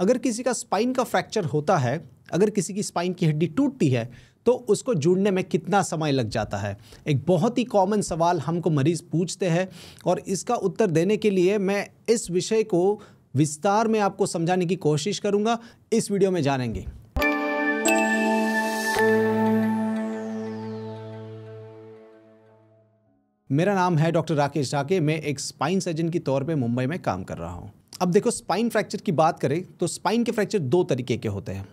अगर किसी का स्पाइन का फ्रैक्चर होता है अगर किसी की स्पाइन की हड्डी टूटती है तो उसको जुड़ने में कितना समय लग जाता है एक बहुत ही कॉमन सवाल हमको मरीज़ पूछते हैं और इसका उत्तर देने के लिए मैं इस विषय को विस्तार में आपको समझाने की कोशिश करूँगा इस वीडियो में जानेंगे मेरा नाम है डॉक्टर राकेश ढाके मैं एक स्पाइन सर्जन के तौर पे मुंबई में काम कर रहा हूँ अब देखो स्पाइन फ्रैक्चर की बात करें तो स्पाइन के फ्रैक्चर दो तरीके के होते हैं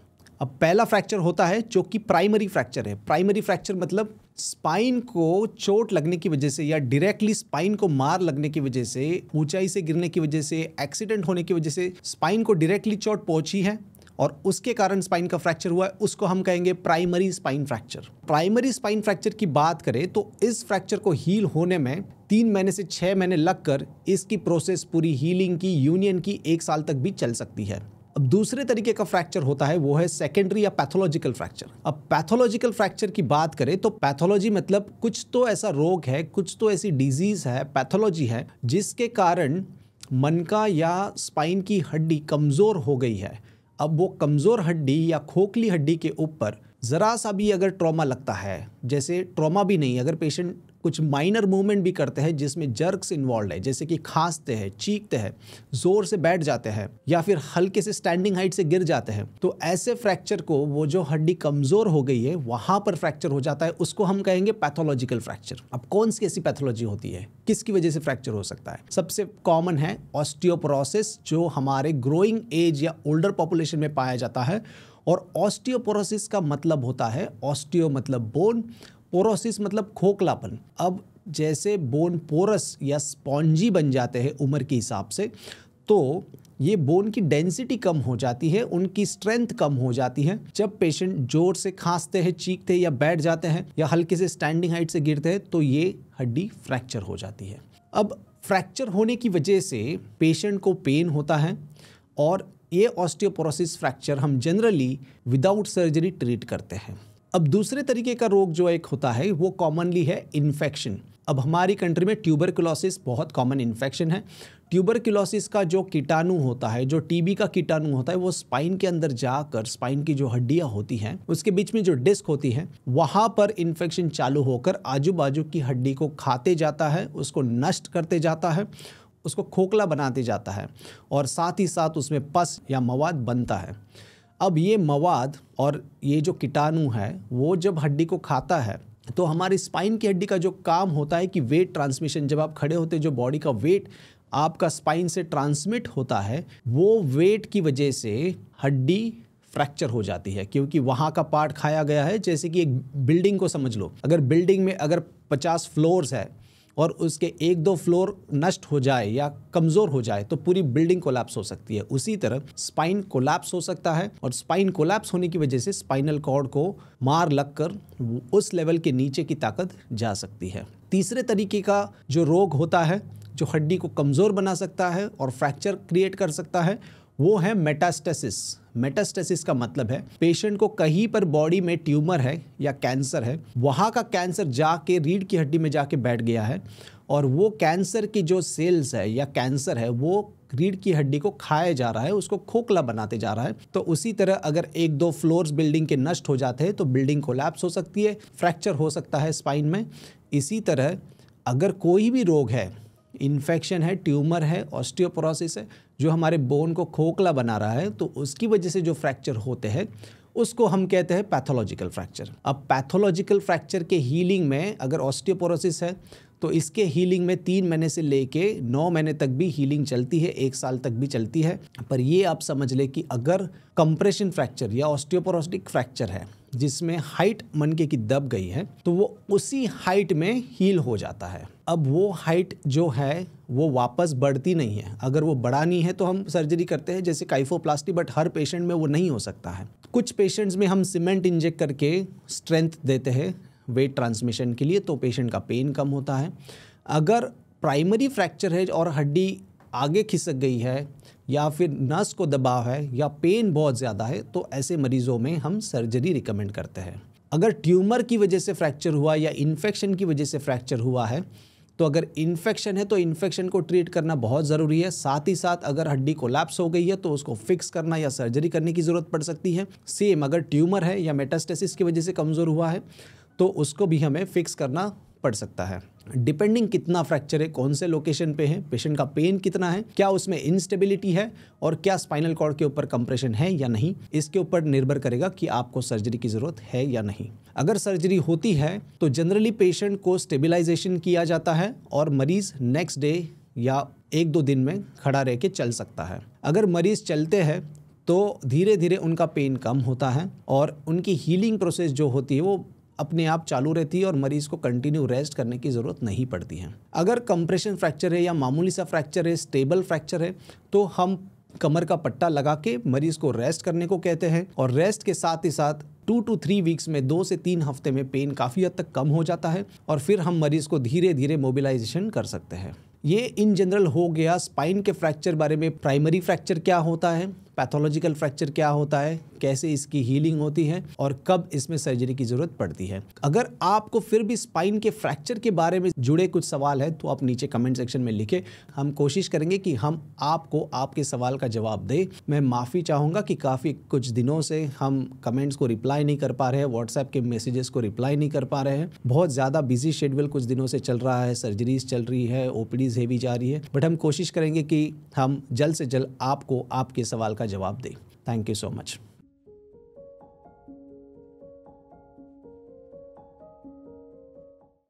अब पहला फ्रैक्चर होता है जो कि प्राइमरी फ्रैक्चर है प्राइमरी फ्रैक्चर मतलब स्पाइन को चोट लगने की वजह से या डायरेक्टली स्पाइन को मार लगने की वजह से ऊंचाई से गिरने की वजह से एक्सीडेंट होने की वजह से स्पाइन को डायरेक्टली चोट पहुंची है और उसके कारण स्पाइन का फ्रैक्चर हुआ है उसको हम कहेंगे primary spine fracture primary spine fracture की बात करें तो इस फ्रैक्चर को हील होने में तीन महीने से छः महीने लगकर इसकी प्रोसेस पूरी हीलिंग की यूनियन की एक साल तक भी चल सकती है अब दूसरे तरीके का फ्रैक्चर होता है वो है सेकेंडरी या पैथोलॉजिकल फ्रैक्चर अब पैथोलॉजिकल फ्रैक्चर की बात करें तो पैथोलॉजी मतलब कुछ तो ऐसा रोग है कुछ तो ऐसी डिजीज है पैथोलॉजी है जिसके कारण मन का या स्पाइन की हड्डी कमज़ोर हो गई है अब वो कमज़ोर हड्डी या खोखली हड्डी के ऊपर ज़रा सा भी अगर ट्रॉमा लगता है जैसे ट्रॉमा भी नहीं अगर पेशेंट कुछ माइनर मूवमेंट भी करते हैं जिसमें जर्क्स इन्वॉल्व है जैसे कि खांसते हैं चीखते हैं जोर से बैठ जाते हैं या फिर हल्के से स्टैंडिंग हाइट से गिर जाते हैं तो ऐसे फ्रैक्चर को वो जो हड्डी कमज़ोर हो गई है वहां पर फ्रैक्चर हो जाता है उसको हम कहेंगे पैथोलॉजिकल फ्रैक्चर अब कौन सी ऐसी पैथोलॉजी होती है किसकी वजह से फ्रैक्चर हो सकता है सबसे कॉमन है ऑस्टियोपोरोसिस जो हमारे ग्रोइंग एज या ओल्डर पॉपुलेशन में पाया जाता है और ऑस्टियोपोरोसिस का मतलब होता है ऑस्टियो मतलब बोन पोरोसिस मतलब खोखलापन अब जैसे बोन पोरस या स्पॉन्जी बन जाते हैं उम्र के हिसाब से तो ये बोन की डेंसिटी कम हो जाती है उनकी स्ट्रेंथ कम हो जाती है जब पेशेंट जोर से खांसते हैं चीखते हैं या बैठ जाते हैं या हल्के से स्टैंडिंग हाइट से गिरते हैं तो ये हड्डी फ्रैक्चर हो जाती है अब फ्रैक्चर होने की वजह से पेशेंट को पेन होता है और ये ऑस्टियोपोरोसिस फ्रैक्चर हम जनरली विदाउट सर्जरी ट्रीट करते हैं अब दूसरे तरीके का रोग जो एक होता है वो कॉमनली है इन्फेक्शन अब हमारी कंट्री में ट्यूबरकुलोसिस बहुत कॉमन इन्फेक्शन है ट्यूबरकुलोसिस का जो कीटाणु होता है जो टीबी का कीटाणु होता है वो स्पाइन के अंदर जाकर स्पाइन की जो हड्डियाँ होती हैं उसके बीच में जो डिस्क होती है वहाँ पर इन्फेक्शन चालू होकर आजू बाजू की हड्डी को खाते जाता है उसको नष्ट करते जाता है उसको खोखला बनाते जाता है और साथ ही साथ उसमें पस या मवाद बनता है अब ये मवाद और ये जो कीटाणु है वो जब हड्डी को खाता है तो हमारी स्पाइन की हड्डी का जो काम होता है कि वेट ट्रांसमिशन जब आप खड़े होते जो बॉडी का वेट आपका स्पाइन से ट्रांसमिट होता है वो वेट की वजह से हड्डी फ्रैक्चर हो जाती है क्योंकि वहाँ का पार्ट खाया गया है जैसे कि एक बिल्डिंग को समझ लो अगर बिल्डिंग में अगर 50 फ्लोर्स है और उसके एक दो फ्लोर नष्ट हो जाए या कमज़ोर हो जाए तो पूरी बिल्डिंग कोलैप्स हो सकती है उसी तरह स्पाइन कोलैप्स हो सकता है और स्पाइन कोलैप्स होने की वजह से स्पाइनल कॉर्ड को मार लग कर उस लेवल के नीचे की ताकत जा सकती है तीसरे तरीके का जो रोग होता है जो हड्डी को कमज़ोर बना सकता है और फ्रैक्चर क्रिएट कर सकता है वो है मेटास्टेसिस मेटास्टेसिस का मतलब है पेशेंट को कहीं पर बॉडी में ट्यूमर है या कैंसर है वहाँ का कैंसर जाके रीढ़ की हड्डी में जाके बैठ गया है और वो कैंसर की जो सेल्स है या कैंसर है वो रीढ़ की हड्डी को खाया जा रहा है उसको खोखला बनाते जा रहा है तो उसी तरह अगर एक दो फ्लोर्स बिल्डिंग के नष्ट हो जाते हैं तो बिल्डिंग कोलैप्स हो सकती है फ्रैक्चर हो सकता है स्पाइन में इसी तरह अगर कोई भी रोग है इन्फेक्शन है ट्यूमर है ऑस्टियोपोरोसिस है जो हमारे बोन को खोखला बना रहा है तो उसकी वजह से जो फ्रैक्चर होते हैं उसको हम कहते हैं पैथोलॉजिकल फ्रैक्चर अब पैथोलॉजिकल फ्रैक्चर के हीलिंग में अगर ऑस्टियोपोरोसिस है तो इसके हीलिंग में तीन महीने से लेके नौ महीने तक भी हीलिंग चलती है एक साल तक भी चलती है पर ये आप समझ लें कि अगर कंप्रेशन फ्रैक्चर या ऑस्टियोपोरोस्टिक फ्रैक्चर है जिसमें हाइट मनके की दब गई है तो वो उसी हाइट में हील हो जाता है अब वो हाइट जो है वो वापस बढ़ती नहीं है अगर वो बढ़ानी है तो हम सर्जरी करते हैं जैसे काइफोप्लास्टी बट हर पेशेंट में वो नहीं हो सकता है कुछ पेशेंट्स में हम सीमेंट इंजेक्ट करके स्ट्रेंथ देते हैं वेट ट्रांसमिशन के लिए तो पेशेंट का पेन कम होता है अगर प्राइमरी फ्रैक्चर है और हड्डी आगे खिसक गई है या फिर नस को दबाव है या पेन बहुत ज़्यादा है तो ऐसे मरीज़ों में हम सर्जरी रिकमेंड करते हैं अगर ट्यूमर की वजह से फ्रैक्चर हुआ या इन्फेक्शन की वजह से फ्रैक्चर हुआ है तो अगर इन्फेक्शन है तो इन्फेक्शन को ट्रीट करना बहुत ज़रूरी है साथ ही साथ अगर हड्डी को हो गई है तो उसको फिक्स करना या सर्जरी करने की ज़रूरत पड़ सकती है सेम अगर ट्यूमर है या मेटास्टेसिस की वजह से कमज़ोर हुआ है तो उसको भी हमें फिक्स करना पड़ सकता है डिपेंडिंग कितना फ्रैक्चर है कौन से लोकेशन पे है पेशेंट का पेन कितना है क्या उसमें इंस्टेबिलिटी है और क्या स्पाइनल कॉर्ड के ऊपर कंप्रेशन है या नहीं इसके ऊपर निर्भर करेगा कि आपको सर्जरी की ज़रूरत है या नहीं अगर सर्जरी होती है तो जनरली पेशेंट को स्टेबिलाइजेशन किया जाता है और मरीज़ नेक्स्ट डे या एक दो दिन में खड़ा रह के चल सकता है अगर मरीज़ चलते हैं तो धीरे धीरे उनका पेन कम होता है और उनकी हीलिंग प्रोसेस जो होती है वो अपने आप चालू रहती है और मरीज को कंटिन्यू रेस्ट करने की ज़रूरत नहीं पड़ती है अगर कंप्रेशन फ्रैक्चर है या मामूली सा फ्रैक्चर है स्टेबल फ्रैक्चर है तो हम कमर का पट्टा लगा के मरीज को रेस्ट करने को कहते हैं और रेस्ट के साथ ही साथ टू टू थ्री वीक्स में दो से तीन हफ्ते में पेन काफ़ी हद तक कम हो जाता है और फिर हम मरीज को धीरे धीरे मोबिलाइजेशन कर सकते हैं ये इन जनरल हो गया स्पाइन के फ्रैक्चर बारे में प्राइमरी फ्रैक्चर क्या होता है पैथोलॉजिकल फ्रैक्चर क्या होता है कैसे इसकी हीलिंग होती है और कब इसमें सर्जरी की ज़रूरत पड़ती है अगर आपको फिर भी स्पाइन के फ्रैक्चर के बारे में जुड़े कुछ सवाल है तो आप नीचे कमेंट सेक्शन में लिखें हम कोशिश करेंगे कि हम आपको आपके सवाल का जवाब दें मैं माफ़ी चाहूँगा कि काफ़ी कुछ दिनों से हम कमेंट्स को रिप्लाई नहीं कर पा रहे हैं व्हाट्सएप के मैसेजेस को रिप्लाई नहीं कर पा रहे हैं बहुत ज़्यादा बिजी शेड्यूल कुछ दिनों से चल रहा है सर्जरीज चल रही है ओ हेवी जा रही है बट हम कोशिश करेंगे कि हम जल्द से जल्द आपको आपके सवाल का जवाब दें थैंक यू सो मच